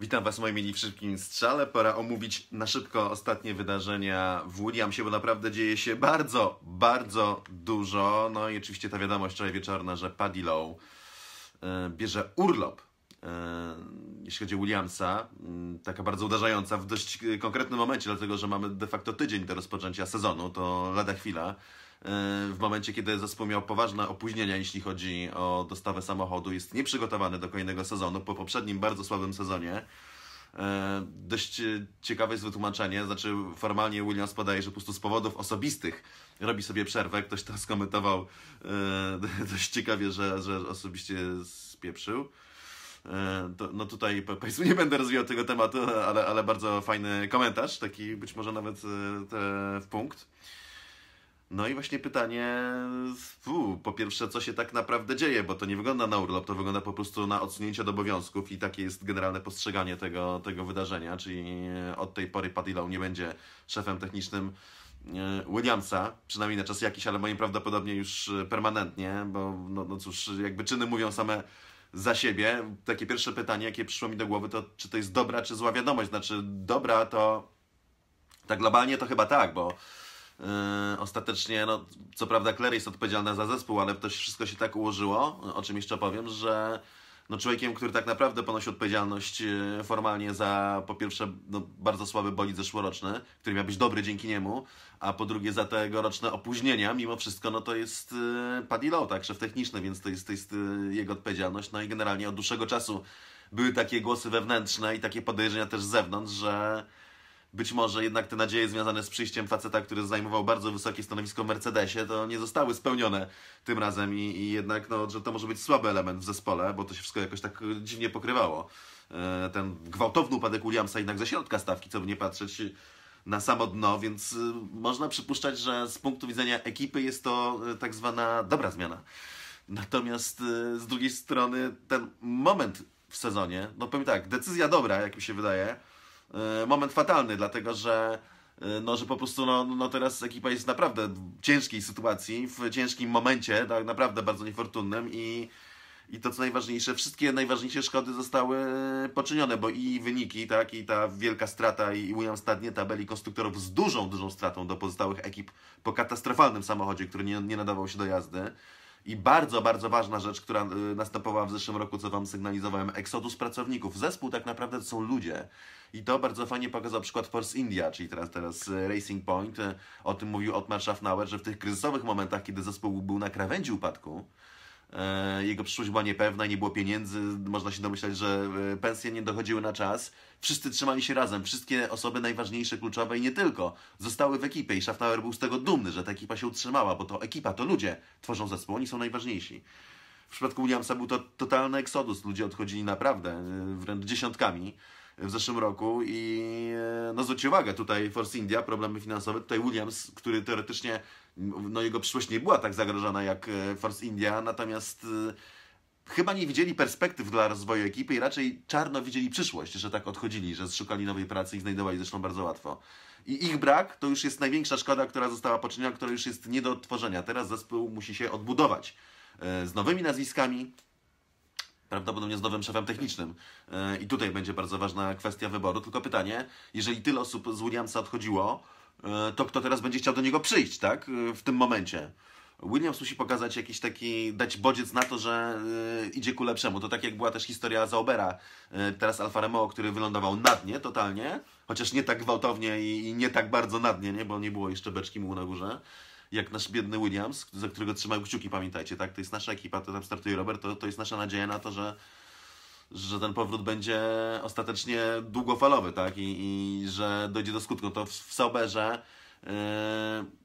Witam Was, moi mili, w szybkim strzale. Pora omówić na szybko ostatnie wydarzenia w Williamsie, bo naprawdę dzieje się bardzo, bardzo dużo. No i oczywiście ta wiadomość wczoraj wieczorna, że Paddy Lowe e, bierze urlop, e, jeśli chodzi o Williamsa. Mm, taka bardzo uderzająca w dość konkretnym momencie, dlatego że mamy de facto tydzień do rozpoczęcia sezonu, to lada chwila. E, w momencie, kiedy zespół miał poważne opóźnienia, jeśli chodzi o dostawę samochodu, jest nieprzygotowany do kolejnego sezonu po poprzednim bardzo słabym sezonie. E, dość ciekawe jest wytłumaczenie, znaczy formalnie Williams podaje, że po prostu z powodów osobistych robi sobie przerwę. Ktoś to skomentował e, dość ciekawie, że, że osobiście spieprzył. To, no tutaj powiedzmy nie będę rozwijał tego tematu, ale, ale bardzo fajny komentarz, taki być może nawet w punkt. No i właśnie pytanie, uu, po pierwsze, co się tak naprawdę dzieje, bo to nie wygląda na urlop, to wygląda po prostu na odsunięcie od obowiązków i takie jest generalne postrzeganie tego, tego wydarzenia, czyli od tej pory Padillow nie będzie szefem technicznym e, Williamsa, przynajmniej na czas jakiś, ale moim prawdopodobnie już e, permanentnie, bo no, no cóż, jakby czyny mówią same za siebie. Takie pierwsze pytanie, jakie przyszło mi do głowy, to czy to jest dobra, czy zła wiadomość? Znaczy, dobra to tak globalnie to chyba tak, bo Yy, ostatecznie, no, co prawda Claire jest odpowiedzialna za zespół, ale to wszystko się tak ułożyło, o czym jeszcze powiem, że no, człowiekiem, który tak naprawdę ponosi odpowiedzialność yy, formalnie za po pierwsze no, bardzo słaby bolid zeszłoroczny, który miał być dobry dzięki niemu, a po drugie za tegoroczne opóźnienia, mimo wszystko no to jest yy, Paddy Low, tak, szef techniczny, więc to jest, to jest yy, jego odpowiedzialność. No i generalnie od dłuższego czasu były takie głosy wewnętrzne i takie podejrzenia też z zewnątrz, że być może jednak te nadzieje związane z przyjściem faceta, który zajmował bardzo wysokie stanowisko w Mercedesie, to nie zostały spełnione tym razem i, i jednak no, że to może być słaby element w zespole, bo to się wszystko jakoś tak dziwnie pokrywało. E, ten gwałtowny upadek Williamsa jednak ze środka stawki, co by nie patrzeć, na samo dno, więc y, można przypuszczać, że z punktu widzenia ekipy jest to y, tak zwana dobra zmiana. Natomiast y, z drugiej strony ten moment w sezonie, no powiem tak, decyzja dobra, jak mi się wydaje, E, moment fatalny, dlatego że e, no, że po prostu no, no teraz ekipa jest naprawdę w ciężkiej sytuacji, w ciężkim momencie, tak naprawdę bardzo niefortunnym i, i to co najważniejsze, wszystkie najważniejsze szkody zostały e, poczynione, bo i wyniki, tak, i ta wielka strata i William stadnie tabeli konstruktorów z dużą, dużą stratą do pozostałych ekip po katastrofalnym samochodzie, który nie, nie nadawał się do jazdy. I bardzo, bardzo ważna rzecz, która y, następowała w zeszłym roku, co Wam sygnalizowałem, eksodus pracowników. Zespół tak naprawdę to są ludzie. I to bardzo fajnie pokazał przykład Force India, czyli teraz, teraz y, Racing Point. Y, o tym mówił Otmar Schaffnauer, że w tych kryzysowych momentach, kiedy zespół był na krawędzi upadku, E, jego przyszłość była niepewna, nie było pieniędzy, można się domyślać, że e, pensje nie dochodziły na czas. Wszyscy trzymali się razem, wszystkie osoby najważniejsze, kluczowe i nie tylko, zostały w ekipie i Schaffnauer był z tego dumny, że ta ekipa się utrzymała, bo to ekipa, to ludzie tworzą zespół, oni są najważniejsi. W przypadku Williamsa był to totalny eksodus, ludzie odchodzili naprawdę, e, wręcz dziesiątkami w zeszłym roku i e, no zwróćcie uwagę, tutaj Force India, problemy finansowe, tutaj Williams, który teoretycznie, no jego przyszłość nie była tak zagrożona jak e, Force India, natomiast e, chyba nie widzieli perspektyw dla rozwoju ekipy i raczej czarno widzieli przyszłość, że tak odchodzili, że szukali nowej pracy i znajdowali zresztą bardzo łatwo. I ich brak to już jest największa szkoda, która została poczyniona, która już jest nie do odtworzenia. Teraz zespół musi się odbudować z nowymi nazwiskami, prawdopodobnie z nowym szefem technicznym. E, I tutaj będzie bardzo ważna kwestia wyboru. Tylko pytanie, jeżeli tyle osób z Williamsa odchodziło, e, to kto teraz będzie chciał do niego przyjść, tak? E, w tym momencie. Williams musi pokazać jakiś taki, dać bodziec na to, że idzie ku lepszemu. To tak jak była też historia Zaubera, teraz Alfa Romeo, który wylądował na dnie totalnie, chociaż nie tak gwałtownie i, i, nie tak bardzo na dnie, nie? bo nie było jeszcze beczki mu na górze jak nasz biedny Williams, za którego trzymają kciuki, pamiętajcie, tak? To jest nasza ekipa, to tam startuje Robert, to, to jest nasza nadzieja na to, że, że ten powrót będzie ostatecznie długofalowy, tak? I, i że dojdzie do skutku. To w, w Sauberze yy,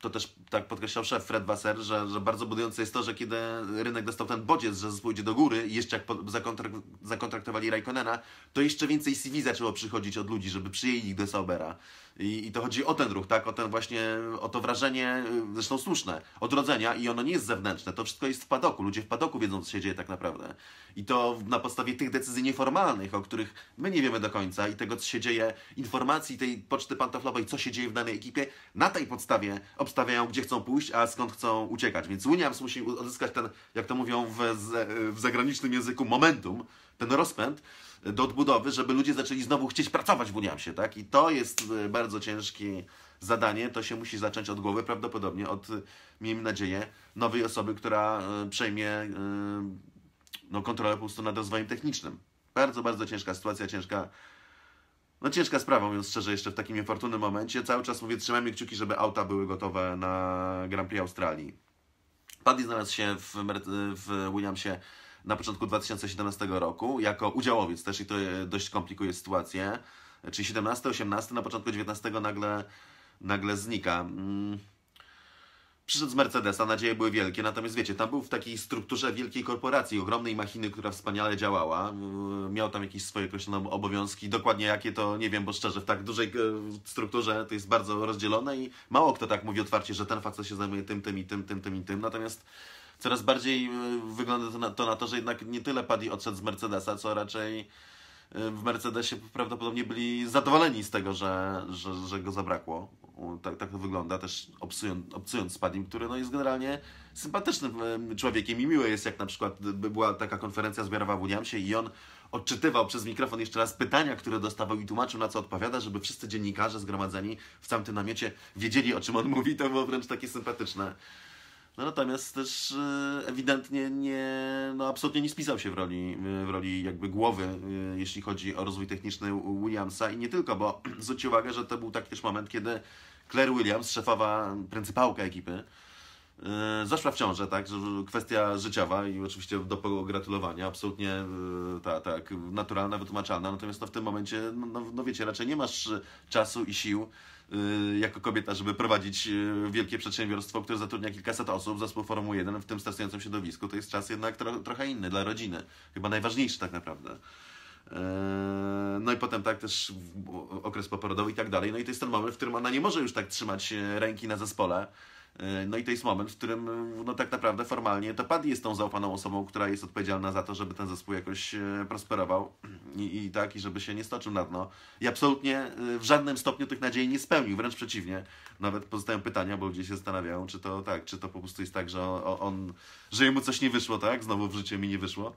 to też tak podkreślał szef Fred Wasser, że, że bardzo budujące jest to, że kiedy rynek dostał ten bodziec, że zespół idzie do góry i jeszcze jak po, zakontraktowali Raikkonena, to jeszcze więcej CV zaczęło przychodzić od ludzi, żeby przyjęli ich do Saubera. I, I, to chodzi o ten ruch, tak? O ten właśnie, o to wrażenie, y, zresztą słuszne, odrodzenia i ono nie jest zewnętrzne. To wszystko jest w padoku. Ludzie w padoku wiedzą, co się dzieje tak naprawdę. I to na podstawie tych decyzji nieformalnych, o których my nie wiemy do końca i tego, co się dzieje, informacji tej poczty pantoflowej, co się dzieje w danej ekipie, na tej podstawie obstawiają, gdzie chcą pójść, a skąd chcą uciekać. Więc Williams musi odzyskać ten, jak to mówią w, w zagranicznym języku, momentum, ten rozpęd do odbudowy, żeby ludzie zaczęli znowu chcieć pracować w Williamsie, tak? I to jest bardzo y, bardzo ciężkie zadanie, to się musi zacząć od głowy, prawdopodobnie od, y, miejmy nadzieję, nowej osoby, która y, przejmie y, no, kontrolę po prostu nad rozwojem technicznym. Bardzo, bardzo ciężka sytuacja, ciężka, no ciężka sprawa, mówiąc szczerze, jeszcze w takim niefortunnym momencie. Cały czas mówię, trzymajmy kciuki, żeby auta były gotowe na Grand Prix Australii. Paddy znalazł się w, w Williamsie na początku 2017 roku jako udziałowiec też i to e, dość komplikuje sytuację czyli 17, 18, na początku 19 nagle, nagle znika. Mm. Przyszedł z Mercedesa, nadzieje były wielkie, natomiast wiecie, tam był w takiej strukturze wielkiej korporacji, ogromnej machiny, która wspaniale działała. Miał tam jakieś swoje określone obowiązki, dokładnie jakie to nie wiem, bo szczerze w tak dużej e, strukturze to jest bardzo rozdzielone i mało kto tak mówi otwarcie, że ten facet się zajmuje tym, tym i tym, tym, tym i tym. Natomiast coraz bardziej e, wygląda to na to, na to że jednak nie tyle Paddy odszedł z Mercedesa, co raczej w Mercedesie prawdopodobnie byli zadowoleni z tego, że, że, że go zabrakło. Tak, tak to wygląda, też obcując, obcując z Padim, który no, jest generalnie sympatycznym człowiekiem i miły jest, jak na przykład była taka konferencja zbiorowa w Williamsie i on odczytywał przez mikrofon jeszcze raz pytania, które dostawał i tłumaczył, na co odpowiada, żeby wszyscy dziennikarze zgromadzeni w tamtym namiocie wiedzieli, o czym on mówi. To było wręcz takie sympatyczne. No natomiast też y, ewidentnie nie, no absolutnie nie spisał się w roli, y, w roli jakby głowy, y, jeśli chodzi o rozwój techniczny Williamsa i nie tylko, bo zwróćcie uwagę, że to był taki też moment, kiedy Claire Williams, szefowa, pryncypałka ekipy, zaszła w ciążę, tak, kwestia życiowa i oczywiście do pogratulowania, absolutnie tak, tak naturalna, wytłumaczalna, natomiast no, w tym momencie, no, no, no wiecie, raczej nie masz czasu i sił Y, jako kobieta, żeby prowadzić y, wielkie przedsiębiorstwo, które zatrudnia kilkaset osób, zespół Formuły 1 w tym stresującym środowisku, to jest czas jednak tro trochę inny dla rodziny. Chyba najważniejszy tak naprawdę. E, no i potem tak też okres poporodowy i tak dalej. No i to jest ten moment, w którym ona nie może już tak trzymać e, ręki na zespole, E, no i to jest moment, w którym no tak naprawdę formalnie to Paddy jest tą zaufaną osobą, która jest odpowiedzialna za to, żeby ten zespół jakoś e, prosperował i, i tak, i żeby się nie stoczył na dno. I absolutnie e, w żadnym stopniu tych nadziei nie spełnił, wręcz przeciwnie. Nawet pozostają pytania, bo ludzie się zastanawiają, czy to tak, czy to po prostu jest tak, że on, on że jemu coś nie wyszło, tak? Znowu w życiu mi nie wyszło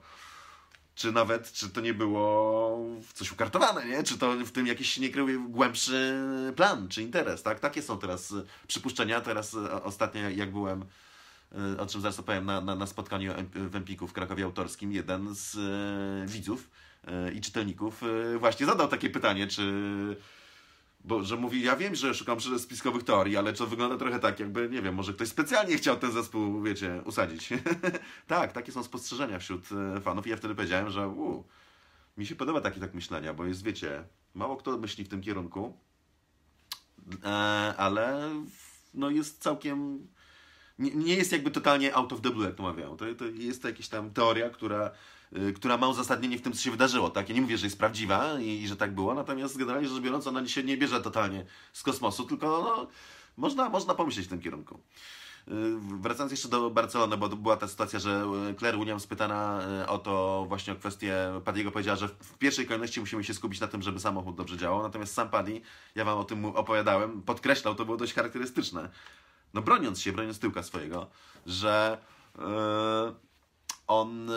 czy nawet, czy to nie było coś ukartowane, nie? Czy to w tym jakiś się nie krył głębszy plan, czy interes, tak? Takie są teraz y, przypuszczenia. Teraz y, ostatnio, jak byłem, y, o czym zaraz opowiem, na, na, na spotkaniu w Empiku w Krakowie Autorskim, jeden z widzów i czytelników właśnie zadał takie pytanie, czy bo że mówi, ja wiem, że szukam spiskowych teorii, ale to wygląda trochę tak, jakby, nie wiem, może ktoś specjalnie chciał ten zespół, wiecie, usadzić. tak, takie są spostrzeżenia wśród e, fanów i ja wtedy powiedziałem, że u, mi się podoba taki tak myślenia, bo jest, wiecie, mało kto myśli w tym kierunku, e, ale no jest całkiem nie, nie jest jakby totalnie out of the blue, jak to mawiają. To, to jest to jakaś tam teoria, która, y, która ma uzasadnienie w tym, co się wydarzyło. Tak? Ja nie mówię, że jest prawdziwa i, i że tak było, natomiast generalnie rzecz biorąc, ona się nie bierze totalnie z kosmosu, tylko no, można, można pomyśleć w tym kierunku. Y, wracając jeszcze do Barcelony, bo była ta sytuacja, że y, Claire Williams pytana y, o to właśnie o kwestię Paddy'ego powiedziała, że w pierwszej kolejności musimy się skupić na tym, żeby samochód dobrze działał, natomiast sam Paddy, ja wam o tym opowiadałem, podkreślał, to było dość charakterystyczne, no broniąc się, broniąc tyłka swojego, że yy, on,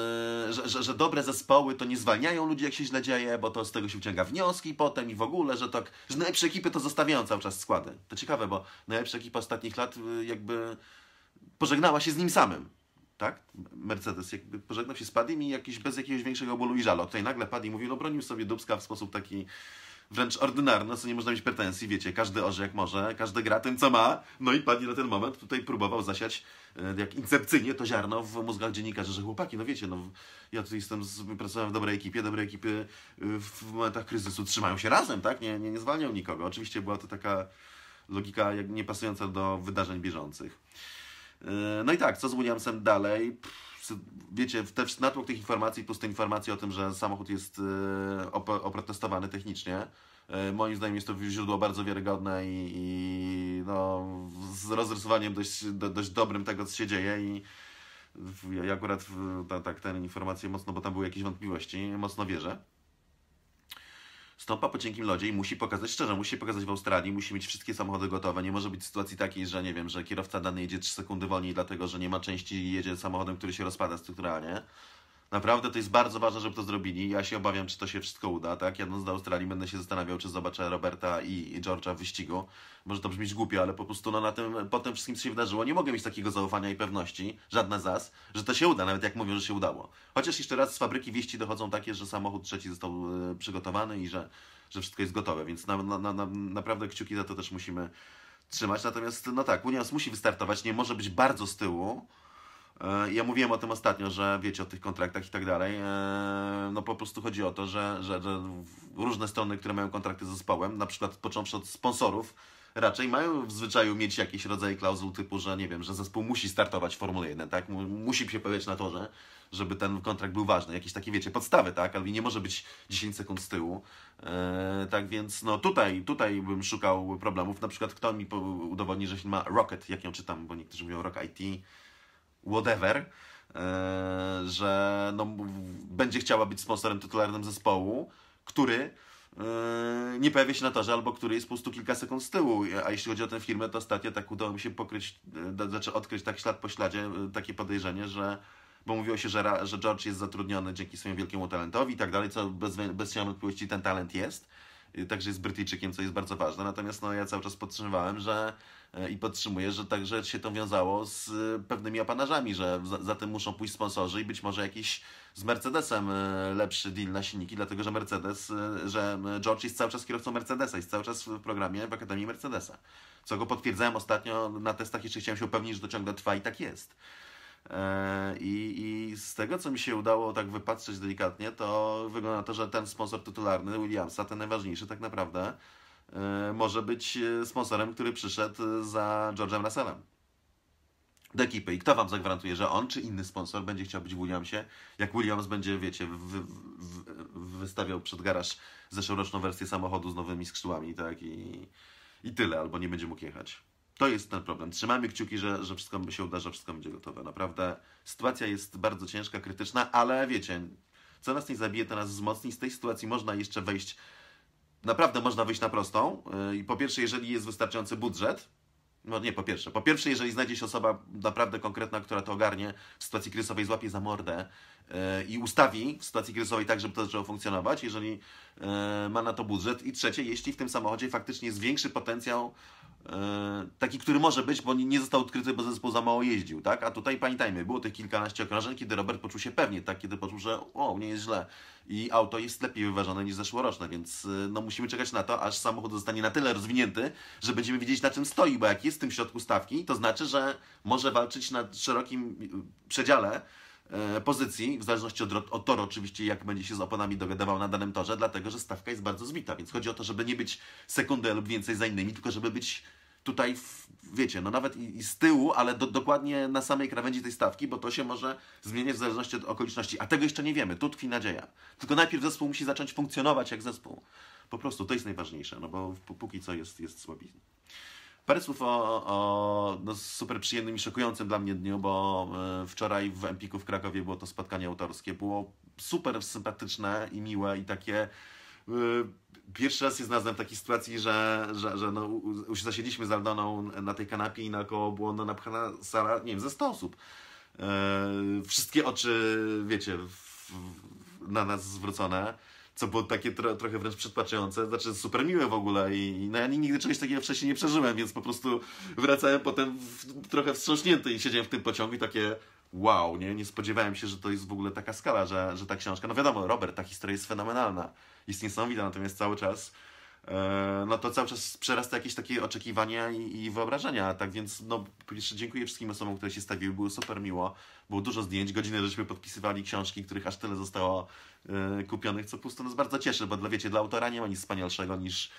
yy, że, że, że, dobre zespoły to nie zwalniają ludzi, jak się źle dzieje, bo to z tego się wyciąga wnioski potem i w ogóle, że tak, że najlepsze ekipy to zostawiają cały czas składy. To ciekawe, bo najlepsza ekipa ostatnich lat yy, jakby pożegnała się z nim samym. Tak? Mercedes jakby pożegnał się z Padim i jakiś, bez jakiegoś większego bólu i żalu. Tutaj nagle Paddy mówił, no bronił sobie Dubska w sposób taki wręcz ordynarno, co nie można mieć pretensji, wiecie, każdy orze jak może, każdy gra tym, co ma, no i padnie na ten moment, tutaj próbował zasiać e, jak incepcyjnie to ziarno w mózgach dziennikarzy, że chłopaki, no wiecie, no ja tutaj jestem, pracowałem w dobrej ekipie, dobre ekipy e, w momentach kryzysu trzymają się razem, tak, nie, nie, nie nikogo. Oczywiście była to taka logika jak niepasująca do wydarzeń bieżących. E, no i tak, co z Williamsem dalej? wiecie wiecie, też natłok tych informacji plus te informacje o tym, że samochód jest e, op oprotestowany technicznie. E, moim zdaniem jest to źródło bardzo wiarygodne i, i no, z rozrysowaniem dość, do, dość dobrym tego, co się dzieje. I ja akurat tak, ten informacje mocno, bo tam były jakieś wątpliwości, mocno wierzę stąpa po cienkim lodzie i musi pokazać, szczerze, musi pokazać w Australii, musi mieć wszystkie samochody gotowe. Nie może być sytuacji takiej, że nie wiem, że kierowca dany jedzie 3 sekundy wolniej, dlatego że nie ma części i jedzie samochodem, który się rozpada strukturalnie. Naprawdę to jest bardzo ważne, żeby to zrobili. Ja się obawiam, czy to się wszystko uda, tak? Jadąc do Australii będę się zastanawiał, czy zobaczę Roberta i George'a w wyścigu. Może to brzmić głupio, ale po prostu no, na tym, po tym wszystkim, co się wydarzyło, nie mogę mieć takiego zaufania i pewności, żadna zas, że to się uda, nawet jak mówią, że się udało. Chociaż jeszcze raz z fabryki wieści dochodzą takie, że samochód trzeci został e, przygotowany i że, że wszystko jest gotowe, więc na, na, na, naprawdę kciuki za to też musimy trzymać. Natomiast, no tak, Unia musi wystartować, nie może być bardzo z tyłu, E, ja mówiłem o tym ostatnio, że wiecie o tych kontraktach i tak dalej. E, no po prostu chodzi o to, że, że, że różne strony, które mają kontrakty z zespołem, na przykład począwszy od sponsorów, raczej mają w zwyczaju mieć jakiś rodzaj klauzul typu, że nie wiem, że zespół musi startować w Formule 1, tak? Musi się pojawiać na torze, żeby ten kontrakt był ważny. Jakieś takie, wiecie, podstawy, tak? Ale nie może być 10 sekund z tyłu. Eee, tak więc, no tutaj, tutaj bym szukał problemów. Na przykład kto mi udowodni, że firma Rocket, jak ją czytam, bo niektórzy mówią Rock IT, whatever, e, że no, będzie chciała być sponsorem tytularnym zespołu, który e, nie pojawia się na torze, albo który jest po prostu kilka sekund z tyłu. A jeśli chodzi o tę firmę, to ostatnio tak udało mi się pokryć, e, znaczy odkryć tak ślad po śladzie takie podejrzenie, że bo mówiło się, że, że George jest zatrudniony dzięki swojemu wielkiemu talentowi i tak dalej, co bez, bez odpowiedzi ten talent jest Y, także jest Brytyjczykiem, co jest bardzo ważne. Natomiast no, ja cały czas podtrzymywałem, że e, i podtrzymuję, że także się to wiązało z e, pewnymi opanarzami, że za, za tym muszą pójść sponsorzy i być może jakiś z Mercedesem e, lepszy deal na silniki, dlatego że Mercedes, że George jest cały czas kierowcą Mercedesa, jest cały czas w programie w Akademii Mercedesa. Co go potwierdzałem ostatnio na testach, jeszcze chciałem się upewnić, że to ciągle trwa i tak jest. E, I, I, z tego, co mi się udało tak wypatrzeć delikatnie, to wygląda na to, że ten sponsor tytularny Williamsa, ten najważniejszy tak naprawdę, e, może być e, sponsorem, który przyszedł za George'em Russellem do ekipy. I kto wam zagwarantuje, że on czy inny sponsor będzie chciał być w Williamsie? Jak Williams będzie, wiecie, wy, wystawiał przed garaż zeszłoroczną wersję samochodu z nowymi skrzydłami, tak? I, I tyle, albo nie będzie mógł jechać. To jest ten problem. Trzymamy kciuki, że, że wszystko się uda, że wszystko będzie gotowe. Naprawdę sytuacja jest bardzo ciężka, krytyczna, ale wiecie, co nas nie zabije, to nas wzmocni. Z tej sytuacji można jeszcze wejść, naprawdę można wyjść na prostą. Y, I po pierwsze, jeżeli jest wystarczający budżet, no nie po pierwsze. Po pierwsze, jeżeli znajdzie się osoba naprawdę konkretna, która to ogarnie, w sytuacji kryzysowej złapie za mordę y, i ustawi w sytuacji kryzysowej tak, żeby to zaczęło funkcjonować, jeżeli y, ma na to budżet. I trzecie, jeśli w tym samochodzie faktycznie jest większy potencjał E, taki, który może być, bo nie został odkryty, bo zespół za mało jeździł, tak? A tutaj pamiętajmy, było tych kilkanaście okrążeń, kiedy Robert poczuł się pewnie, tak? Kiedy poczuł, że o, nie jest źle i auto jest lepiej wyważone niż zeszłoroczne, więc e, no musimy czekać na to, aż samochód zostanie na tyle rozwinięty, że będziemy wiedzieć na czym stoi, bo jak jest w tym środku stawki, to znaczy, że może walczyć na szerokim e, przedziale pozycji, w zależności od, od toru oczywiście, jak będzie się z oponami dogadywał na danym torze, dlatego, że stawka jest bardzo zbita, więc chodzi o to, żeby nie być sekundę lub więcej za innymi, tylko żeby być tutaj, wiecie, no nawet i, i z tyłu, ale do, dokładnie na samej krawędzi tej stawki, bo to się może zmienić w zależności od okoliczności. A tego jeszcze nie wiemy, tu tkwi nadzieja. Tylko najpierw zespół musi zacząć funkcjonować jak zespół. Po prostu to jest najważniejsze, no bo póki co jest, jest słabizna. Parę słów o, o no super przyjemnym i szokującym dla mnie dniu, bo e, wczoraj w Empiku w Krakowie było to spotkanie autorskie. Było super sympatyczne i miłe i takie. Yy, pierwszy raz się znalazłem w takiej sytuacji, że, że, że no, zasiedliśmy z Aldoną na tej kanapie i naokoło było no, napchana sala, nie wiem, ze 100 osób. E, wszystkie oczy, wiecie, w, w, na nas zwrócone, co było takie tro, trochę wręcz przytłaczające, znaczy super miłe w ogóle i, i no, ja nigdy czegoś takiego wcześniej nie przeżyłem, więc po prostu wracałem potem w, trochę wstrząśnięty i siedziałem w tym pociągu i takie wow, nie, nie spodziewałem się, że to jest w ogóle taka skala, że, że ta książka, no wiadomo, Robert, ta historia jest fenomenalna, jest niesamowita, natomiast cały czas e, no to cały czas przerasta jakieś takie oczekiwania i, i wyobrażenia. Tak więc, no, jeszcze dziękuję wszystkim osobom, które się stawiły, było super miło. Było dużo zdjęć, godziny żeśmy podpisywali książki, których aż tyle zostało e, kupionych, co pusto nas bardzo cieszy, bo dla, wiecie, dla autora nie ma nic wspanialszego niż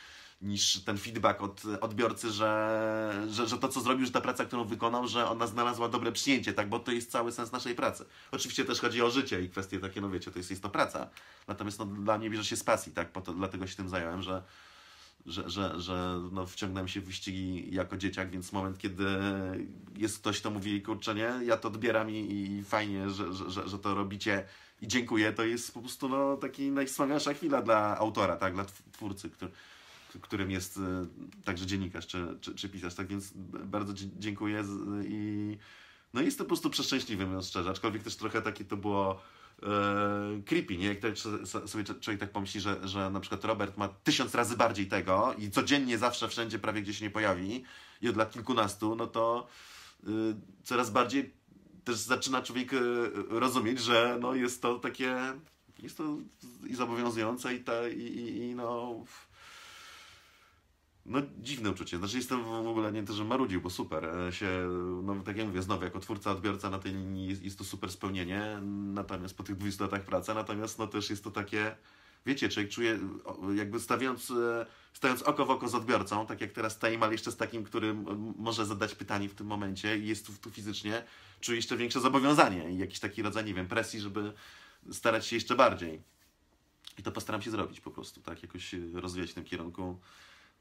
niż ten feedback od odbiorcy, że, że, że to, co zrobił, że ta praca, którą wykonał, że ona znalazła dobre przyjęcie, tak? Bo to jest cały sens naszej pracy. Oczywiście też chodzi o życie i kwestie takie, no wiecie, to jest, jest to praca. Natomiast no, dla mnie bierze się z pasji, tak? Po to, dlatego się tym zająłem, że, że, że, że no, wciągnąłem się w wyścigi jako dzieciak, więc moment, kiedy jest ktoś, kto mówi, kurczę, nie, ja to odbieram i, i fajnie, że, że, że to robicie i dziękuję, to jest po prostu no, taki najwspanialsza chwila dla autora, tak, dla twórcy, który, którym jest e, także dziennikarz czy, czy, czy pisarz. Tak więc bardzo dziękuję i no jest to po prostu przeszczęśliwy, mówiąc szczerze, aczkolwiek też trochę takie to było e, creepy, nie? Jak tak sobie człowiek tak pomyśli, że, że na przykład Robert ma tysiąc razy bardziej tego i codziennie zawsze wszędzie prawie gdzieś się nie pojawi i od lat kilkunastu, no to e, coraz bardziej też zaczyna człowiek e, rozumieć, że no jest to takie jest to i zobowiązujące i, ta, i, i, i no no dziwne uczucie. Znaczy jestem w ogóle nie to, że marudził, bo super. E, się, no tak jak mówię, znowu jako twórca, odbiorca na tej linii jest, jest to super spełnienie, natomiast po tych 20 latach pracy, natomiast no też jest to takie, wiecie, człowiek czuje, jakby stawiając, e, stając oko w oko z odbiorcą, tak jak teraz Time, ale jeszcze z takim, który może zadać pytanie w tym momencie i jest tu, tu fizycznie, czuje jeszcze większe zobowiązanie i jakiś taki rodzaj, nie wiem, presji, żeby starać się jeszcze bardziej. I to postaram się zrobić po prostu, tak, jakoś e, rozwijać w tym kierunku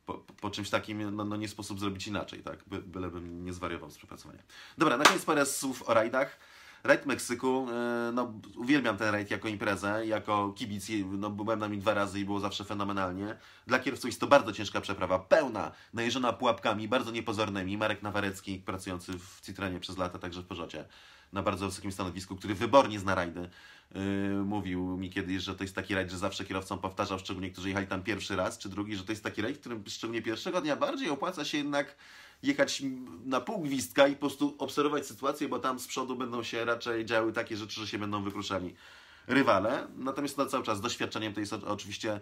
po, po, czymś takim no, no, nie sposób zrobić inaczej, tak? By, bylebym nie zwariował z przepracowania. Dobra, na koniec parę słów o rajdach. Rajd Meksyku, e, no uwielbiam ten rajd jako imprezę, jako kibic, no byłem na nim dwa razy i było zawsze fenomenalnie. Dla kierowców jest to bardzo ciężka przeprawa, pełna, najeżona pułapkami, bardzo niepozornymi. Marek Nawarecki, pracujący w Citroenie przez lata, także w Peugeotie na bardzo wysokim stanowisku, który wybornie zna rajdy. Yy, mówił mi kiedyś, że to jest taki rajd, że zawsze kierowcom powtarzał, szczególnie którzy jechali tam pierwszy raz czy drugi, że to jest taki rajd, w którym szczególnie pierwszego dnia bardziej opłaca się jednak jechać na pół gwizdka i po prostu obserwować sytuację, bo tam z przodu będą się raczej działy takie rzeczy, że się będą wykruszali rywale, natomiast to no, cały czas doświadczeniem to jest oczywiście y,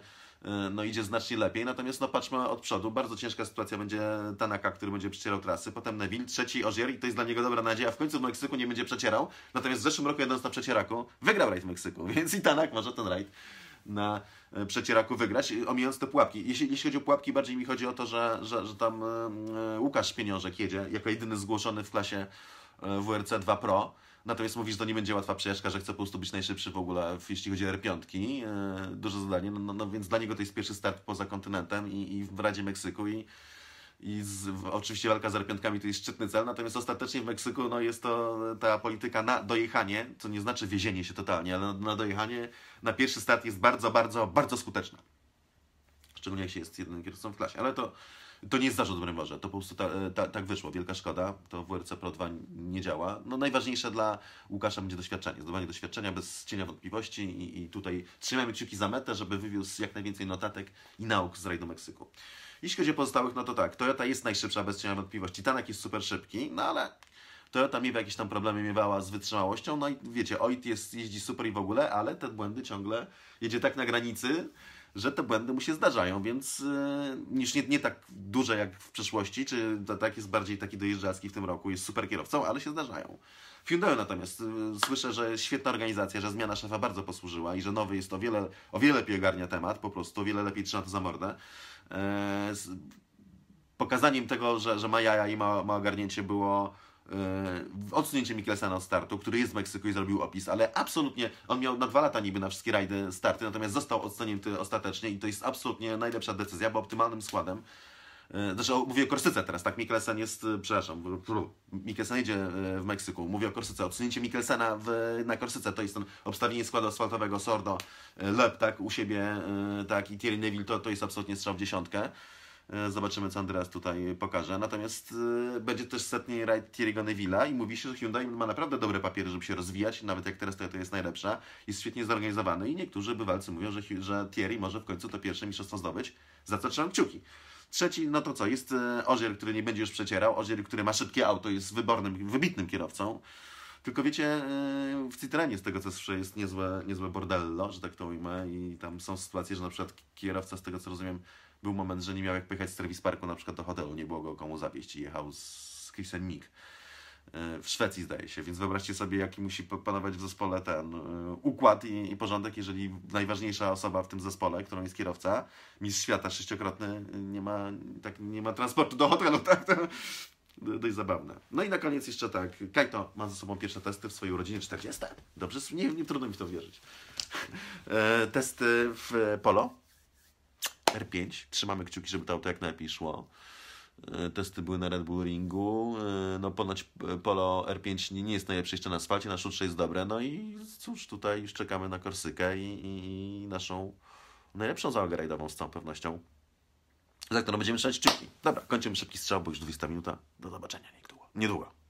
no, idzie znacznie lepiej, natomiast no, patrzmy od przodu, bardzo ciężka sytuacja będzie Tanaka, który będzie przecierał trasy, potem Neville, trzeci Ogier i to jest dla niego dobra nadzieja, w końcu w Meksyku nie będzie przecierał, natomiast w zeszłym roku jadąc na przecieraku wygrał rajd w Meksyku, więc i Tanak może ten rajd na e, przecieraku wygrać, omijając te pułapki. Jeśli, jeśli, chodzi o pułapki, bardziej mi chodzi o to, że, że, że tam e, e, Łukasz Pieniążek jedzie jako jedyny zgłoszony w klasie WRC 2 Pro. Natomiast mówisz, że to nie będzie łatwa przejażdżka, że chce po prostu być najszybszy w ogóle, jeśli chodzi o R5. Yy, e, duże zadanie, no, no, no, więc dla niego to jest pierwszy start poza kontynentem i, i w Radzie Meksyku i, i z, w, oczywiście walka z R5 to jest szczytny cel, natomiast ostatecznie w Meksyku no, jest to ta polityka na dojechanie, co nie znaczy wiezienie się totalnie, ale na, na dojechanie, na pierwszy start jest bardzo, bardzo, bardzo skuteczna. Szczególnie jeśli jest jednym kierowcą w klasie, ale to to nie jest zarzut Mrymarza, to po prostu ta, e, ta, tak wyszło. Wielka szkoda, to WRC Pro 2 nie działa. No najważniejsze dla Łukasza będzie doświadczenie, zdobywanie doświadczenia bez cienia wątpliwości i, i tutaj trzymajmy kciuki za metę, żeby wywiózł jak najwięcej notatek i nauk z rajdu Meksyku. Jeśli chodzi o pozostałych, no to tak, Toyota jest najszybsza bez cienia wątpliwości. Tanak jest super szybki, no ale Toyota miewa jakieś tam problemy, miewała z wytrzymałością, no i wiecie, OIT jest, jeździ super i w ogóle, ale te błędy ciągle jedzie tak na granicy, że te błędy mu się zdarzają, więc y, niż nie, nie tak duże jak w przeszłości, czy tak jest bardziej taki dojeżdżacki w tym roku, jest super kierowcą, ale się zdarzają. W Hyundai natomiast y, słyszę, że świetna organizacja, że zmiana szefa bardzo posłużyła i że nowy jest o wiele, o wiele lepiej ogarnia temat, po prostu o wiele lepiej trzyma to za mordę. Eee, pokazaniem tego, że, że ma jaja i ma, ma ogarnięcie było E, odsunięcie Mikkelsena od startu, który jest w Meksyku i zrobił opis, ale absolutnie, on miał na dwa lata niby na wszystkie rajdy starty, natomiast został odsunięty ostatecznie i to jest absolutnie najlepsza decyzja, bo optymalnym składem e, Zresztą mówię o Korsyce teraz, tak? Mikkelsen jest, e, przepraszam, Mikkelsen jedzie w Meksyku. Mówię o Korsyce. Odsunięcie Mikkelsena w, na Korsyce to jest ten obstawienie składu asfaltowego Sordo, Lep, tak? U siebie, tak? I Thierry Neville to, to jest absolutnie strzał w dziesiątkę. E, zobaczymy, co Andreas tutaj pokaże. Natomiast e, będzie też setni rajd Thierry'ego Neville'a i mówi się, że Hyundai ma naprawdę dobre papiery, żeby się rozwijać, nawet jak teraz to jest najlepsza. Jest świetnie zorganizowany i niektórzy bywalcy mówią, że, że Thierry może w końcu to pierwsze mistrzostwo zdobyć, za co trzymam kciuki. Trzeci, no to co, jest e, Ozier, który nie będzie już przecierał. Ozier, który ma szybkie auto, jest wybornym, wybitnym kierowcą. Tylko wiecie, w Citroenie z tego co słyszę jest niezłe, niezłe bordello, że tak to ujmę i tam są sytuacje, że na przykład kierowca z tego co rozumiem był moment, że nie miał jak pojechać z serwis parku na przykład do hotelu, nie było go komu zawieźć i jechał z Chrisem Mick. E, w Szwecji zdaje się, więc wyobraźcie sobie, jaki musi panować w zespole ten e, układ i, i porządek, jeżeli najważniejsza osoba w tym zespole, którą jest kierowca, mistrz świata sześciokrotny, e, nie ma, tak, nie ma transportu do hotelu, tak? To dość zabawne. No i na koniec jeszcze tak, Kajto ma ze sobą pierwsze testy w swojej urodzinie 40. Dobrze? Nie, nie trudno mi w to wierzyć. testy w polo R5. Trzymamy kciuki, żeby to auto jak najlepiej szło. E, testy były na Red Bull Ringu. E, no ponoć e, Polo R5 nie jest najlepsze jeszcze na asfalcie, na szutrze jest dobre. No i cóż, tutaj już czekamy na Korsykę i, i, i naszą najlepszą załogę rajdową z całą pewnością. Za którą będziemy trzymać kciuki. Dobra, kończymy szybki strzał, bo już 20 minuta. Do zobaczenia niedługo. niedługo.